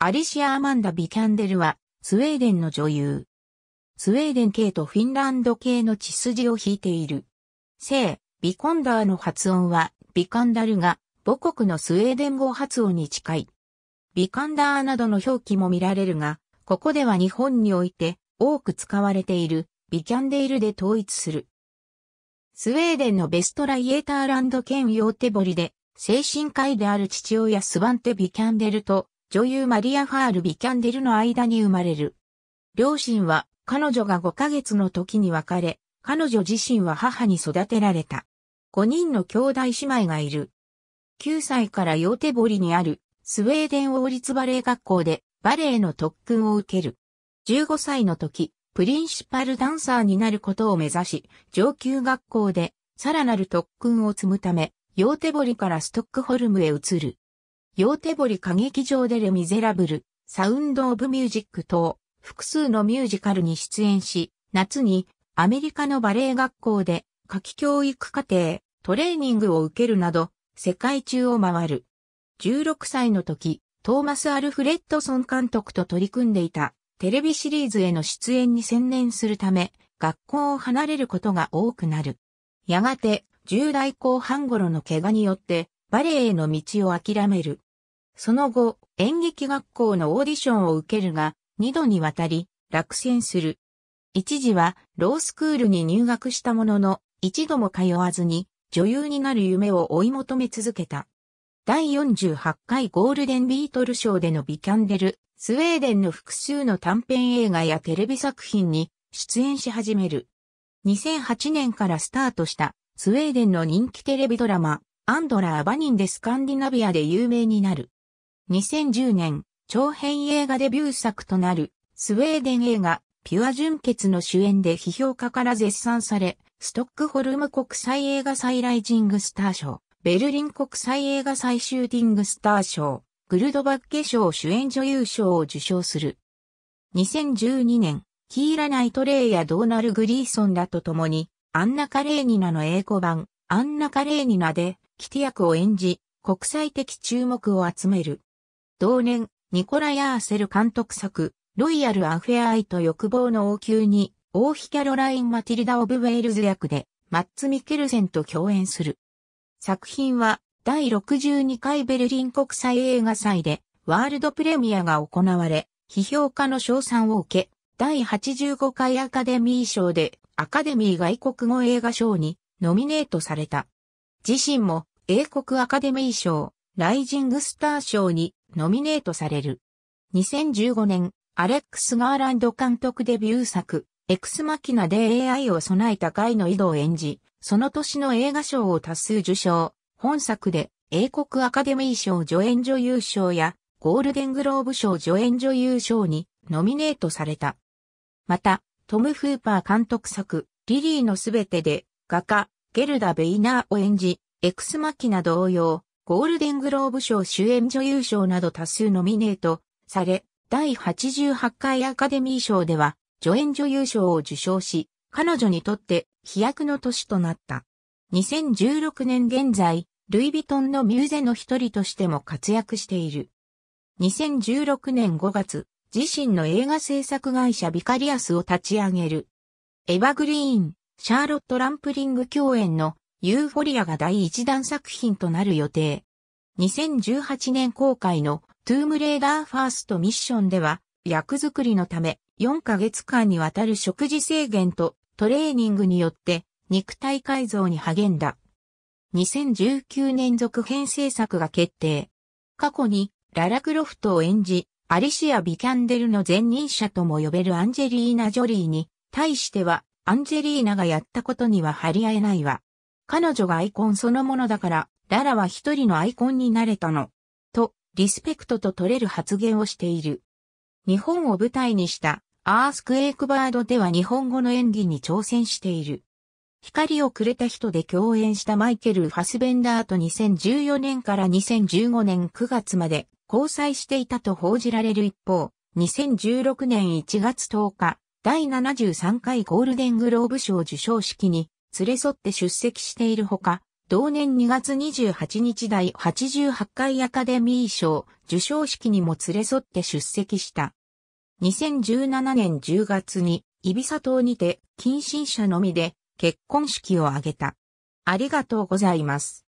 アリシア・アマンダ・ビキャンデルは、スウェーデンの女優。スウェーデン系とフィンランド系の血筋を引いている。聖、ビコンダーの発音は、ビカンダルが、母国のスウェーデン語発音に近い。ビカンダーなどの表記も見られるが、ここでは日本において、多く使われている、ビキャンデールで統一する。スウェーデンのベストライエーターランド兼用手彫りで、精神科医である父親スバンテ・ビキャンデルと、女優マリア・ファール・ビキャンデルの間に生まれる。両親は彼女が5ヶ月の時に別れ、彼女自身は母に育てられた。5人の兄弟姉妹がいる。9歳からヨーテボリにあるスウェーデン王立バレエ学校でバレエの特訓を受ける。15歳の時、プリンシパルダンサーになることを目指し、上級学校でさらなる特訓を積むため、ヨーテボリからストックホルムへ移る。ヨーテボリ歌劇場でレ・ミゼラブル、サウンド・オブ・ミュージック等、複数のミュージカルに出演し、夏にアメリカのバレエ学校で夏季教育課程、トレーニングを受けるなど、世界中を回る。16歳の時、トーマス・アルフレッドソン監督と取り組んでいたテレビシリーズへの出演に専念するため、学校を離れることが多くなる。やがて、10代後半頃の怪我によって、バレエへの道を諦める。その後、演劇学校のオーディションを受けるが、二度にわたり、落選する。一時は、ロースクールに入学したものの、一度も通わずに、女優になる夢を追い求め続けた。第48回ゴールデンビートル賞でのビキャンデル、スウェーデンの複数の短編映画やテレビ作品に出演し始める。2008年からスタートしたスウェーデンの人気テレビドラマ、アンドラー・バニンでスカンディナビアで有名になる。2010年、長編映画デビュー作となる、スウェーデン映画、ピュア純潔の主演で批評家から絶賛され、ストックホルム国際映画祭ライジングスター賞、ベルリン国際映画祭シューティングスター賞、グルドバッケ賞主演女優賞を受賞する。2012年、キーラ・ナイトレイやドーナル・グリーソンらと共に、アンナ・カレーニナの英語版、アンナ・カレーニナで、キテ役を演じ、国際的注目を集める。同年、ニコラ・ヤーセル監督作、ロイヤル・アフェア・アイと欲望の王宮に、王妃キャロライン・マティルダ・オブ・ウェールズ役で、マッツ・ミケルセンと共演する。作品は、第62回ベルリン国際映画祭で、ワールドプレミアが行われ、批評家の賞賛を受け、第85回アカデミー賞で、アカデミー外国語映画賞に、ノミネートされた。自身も、英国アカデミー賞、ライジングスター賞に、ノミネートされる。2015年、アレックス・ガーランド監督デビュー作、エクスマキナで AI を備えたガイの井戸を演じ、その年の映画賞を多数受賞。本作で、英国アカデミー賞助演女優賞や、ゴールデングローブ賞助演女優賞にノミネートされた。また、トム・フーパー監督作、リリーのすべてで、画家、ゲルダ・ベイナーを演じ、エクスマキナ同様、ゴールデングローブ賞主演女優賞など多数ノミネートされ、第88回アカデミー賞では助演女優賞を受賞し、彼女にとって飛躍の年となった。2016年現在、ルイ・ヴィトンのミューゼの一人としても活躍している。2016年5月、自身の映画制作会社ビカリアスを立ち上げる。エヴァグリーン、シャーロット・ランプリング共演のユーフォリアが第一弾作品となる予定。2018年公開のトゥームレーダーファーストミッションでは、役作りのため4ヶ月間にわたる食事制限とトレーニングによって肉体改造に励んだ。2019年続編制作が決定。過去にララクロフトを演じ、アリシア・ビキャンデルの前任者とも呼べるアンジェリーナ・ジョリーに対しては、アンジェリーナがやったことには張り合えないわ。彼女がアイコンそのものだから、ララは一人のアイコンになれたの。と、リスペクトと取れる発言をしている。日本を舞台にしたアースクエイクバードでは日本語の演技に挑戦している。光をくれた人で共演したマイケル・ファスベンダーと2014年から2015年9月まで交際していたと報じられる一方、2016年1月10日、第73回ゴールデングローブ賞受賞式に連れ添って出席しているほか、同年2月28日第88回アカデミー賞受賞式にも連れ添って出席した。2017年10月に、イビサ島にて、近親者のみで、結婚式を挙げた。ありがとうございます。